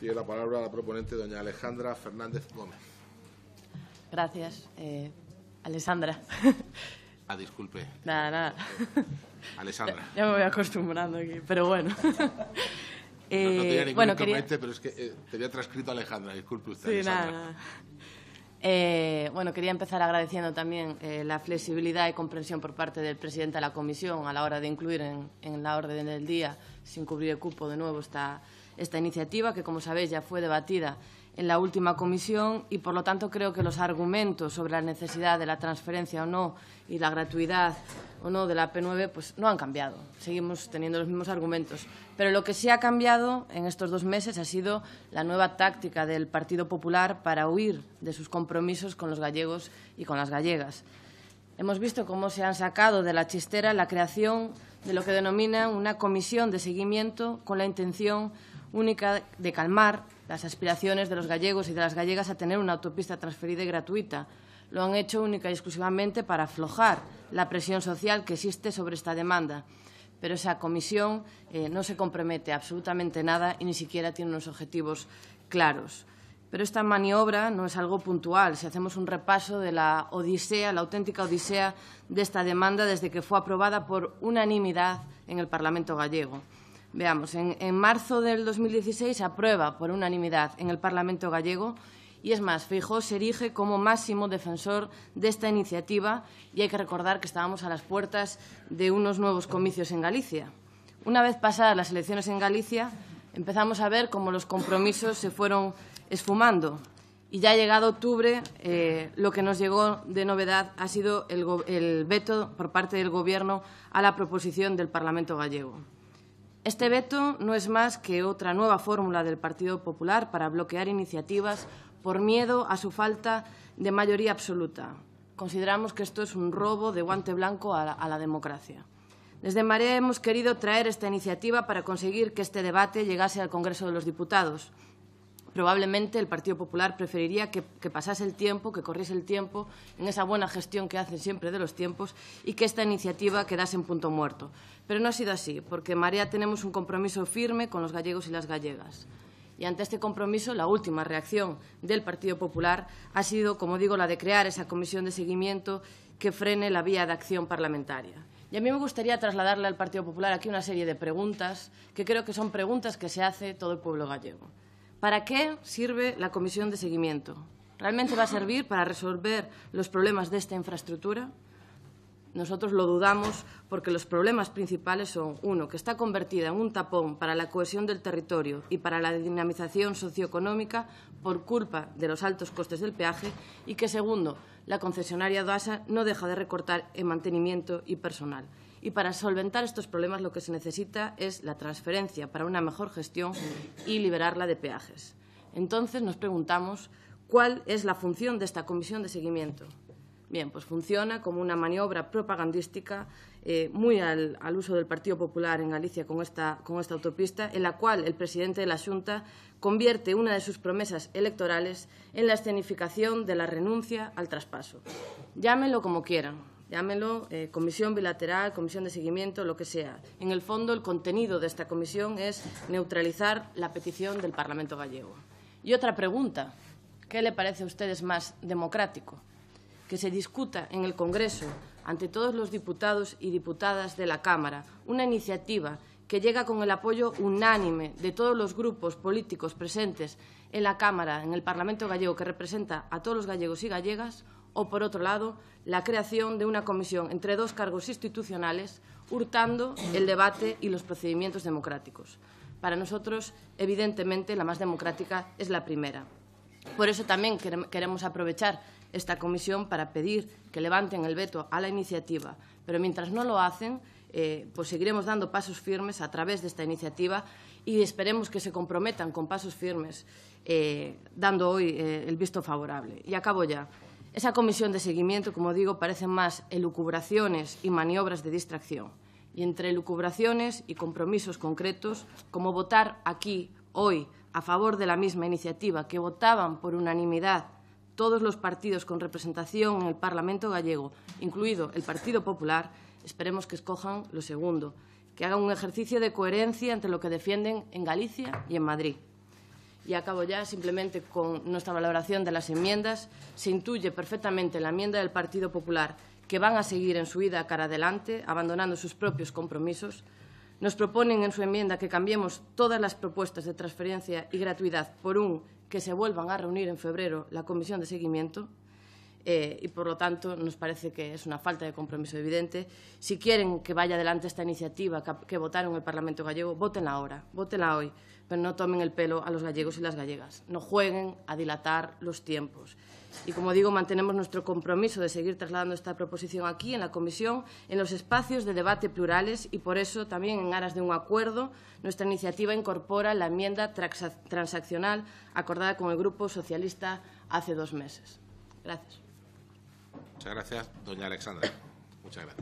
Tiene la palabra la proponente doña Alejandra Fernández Gómez. Gracias, eh, Alessandra. Ah, disculpe. Nada, nada. Alessandra. Ya me voy acostumbrando aquí, pero bueno. no, tenía eh, bueno, quería... pero es que eh, te había transcrito Alejandra, disculpe usted. Sí, Alessandra. nada. Eh, bueno, quería empezar agradeciendo también la flexibilidad y comprensión por parte del presidente de la comisión a la hora de incluir en, en la orden del día, sin cubrir el cupo de nuevo, esta, esta iniciativa, que como sabéis ya fue debatida en la última comisión y, por lo tanto, creo que los argumentos sobre la necesidad de la transferencia o no y la gratuidad o no de la P9 pues, no han cambiado. Seguimos teniendo los mismos argumentos. Pero lo que sí ha cambiado en estos dos meses ha sido la nueva táctica del Partido Popular para huir de sus compromisos con los gallegos y con las gallegas. Hemos visto cómo se han sacado de la chistera la creación de lo que denominan una comisión de seguimiento con la intención única de calmar las aspiraciones de los gallegos y de las gallegas a tener una autopista transferida y gratuita. Lo han hecho única y exclusivamente para aflojar la presión social que existe sobre esta demanda. Pero esa comisión eh, no se compromete absolutamente nada y ni siquiera tiene unos objetivos claros. Pero esta maniobra no es algo puntual. Si hacemos un repaso de la odisea, la auténtica odisea de esta demanda desde que fue aprobada por unanimidad en el Parlamento gallego. Veamos, en, marzo del 2016 se aprueba por unanimidad en el Parlamento gallego y es más, Fijó se erige como máximo defensor de esta iniciativa y hay que recordar que estábamos a las puertas de unos nuevos comicios en Galicia. Una vez pasadas las elecciones en Galicia, empezamos a ver cómo los compromisos se fueron esfumando y ya llegado octubre, eh, lo que nos llegó de novedad ha sido el, el veto por parte del Gobierno a la proposición del Parlamento gallego. Este veto no es más que otra nueva fórmula del Partido Popular para bloquear iniciativas por miedo a su falta de mayoría absoluta. Consideramos que esto es un robo de guante blanco a la, democracia. Desde Marea hemos querido traer esta iniciativa para conseguir que este debate llegase al Congreso de los Diputados, probablemente el Partido Popular preferiría que, pasase el tiempo, que corriese el tiempo, en esa buena gestión que hacen siempre de los tiempos y que esta iniciativa quedase en punto muerto. Pero no ha sido así, porque María tenemos un compromiso firme con los gallegos y las gallegas. Y ante este compromiso, la última reacción del Partido Popular ha sido, como digo, la de crear esa comisión de seguimiento que frene la vía de acción parlamentaria. Y a mí me gustaría trasladarle al Partido Popular aquí una serie de preguntas, que creo que son preguntas que se hace todo el pueblo gallego. ¿Para qué sirve la comisión de seguimiento? ¿Realmente va a servir para resolver los problemas de esta infraestructura? Nosotros lo dudamos porque los problemas principales son, uno, que está convertida en un tapón para la cohesión del territorio y para la dinamización socioeconómica por culpa de los altos costes del peaje y que, segundo, la concesionaria DOASA no deja de recortar en mantenimiento y personal. Y para solventar estos problemas lo que se necesita es la transferencia para una mejor gestión y liberarla de peajes. Entonces nos preguntamos cuál es la función de esta comisión de seguimiento. Bien, pues funciona como una maniobra propagandística eh, muy al, uso del Partido Popular en Galicia con esta, con esta autopista, en la cual el presidente de la Junta convierte una de sus promesas electorales en la escenificación de la renuncia al traspaso. Llámenlo como quieran, llámelo eh, comisión bilateral, comisión de seguimiento, lo que sea. En el fondo, el contenido de esta comisión es neutralizar la petición del Parlamento gallego. Y otra pregunta, ¿qué le parece a ustedes más democrático? Que se discuta en el Congreso, ante todos los diputados y diputadas de la Cámara, una iniciativa que llega con el apoyo unánime de todos los grupos políticos presentes en la Cámara, en el Parlamento gallego, que representa a todos los gallegos y gallegas, o, por otro lado, la creación de una comisión entre dos cargos institucionales, hurtando el debate y los procedimientos democráticos. Para nosotros, evidentemente, la más democrática es la primera. Por eso también queremos aprovechar esta comisión para pedir que levanten el veto a la iniciativa, pero mientras no lo hacen, eh, pues seguiremos dando pasos firmes a través de esta iniciativa y esperemos que se comprometan con pasos firmes, eh, dando hoy eh, el visto favorable. Y acabo ya. Esa comisión de seguimiento, como digo, parecen más elucubraciones y maniobras de distracción. Y entre elucubraciones y compromisos concretos, como votar aquí, hoy, a favor de la misma iniciativa que votaban por unanimidad todos los partidos con representación en el Parlamento gallego, incluido el Partido Popular, esperemos que escojan lo segundo, que hagan un ejercicio de coherencia entre lo que defienden en Galicia y en Madrid y acabo ya simplemente con nuestra valoración de las enmiendas, se intuye perfectamente la enmienda del Partido Popular que van a seguir en su ida cara adelante, abandonando sus propios compromisos. Nos proponen en su enmienda que cambiemos todas las propuestas de transferencia y gratuidad por un que se vuelvan a reunir en febrero la comisión de seguimiento. Eh, y, por lo tanto, nos parece que es una falta de compromiso evidente. Si quieren que vaya adelante esta iniciativa que, votaron en el Parlamento gallego, votenla ahora, votenla hoy, pero no tomen el pelo a los gallegos y las gallegas. No jueguen a dilatar los tiempos. Y, como digo, mantenemos nuestro compromiso de seguir trasladando esta proposición aquí, en la Comisión, en los espacios de debate plurales y, por eso, también en aras de un acuerdo, nuestra iniciativa incorpora la enmienda transaccional acordada con el Grupo Socialista hace dos meses. Gracias. Muchas gracias, doña Alexandra. Muchas gracias.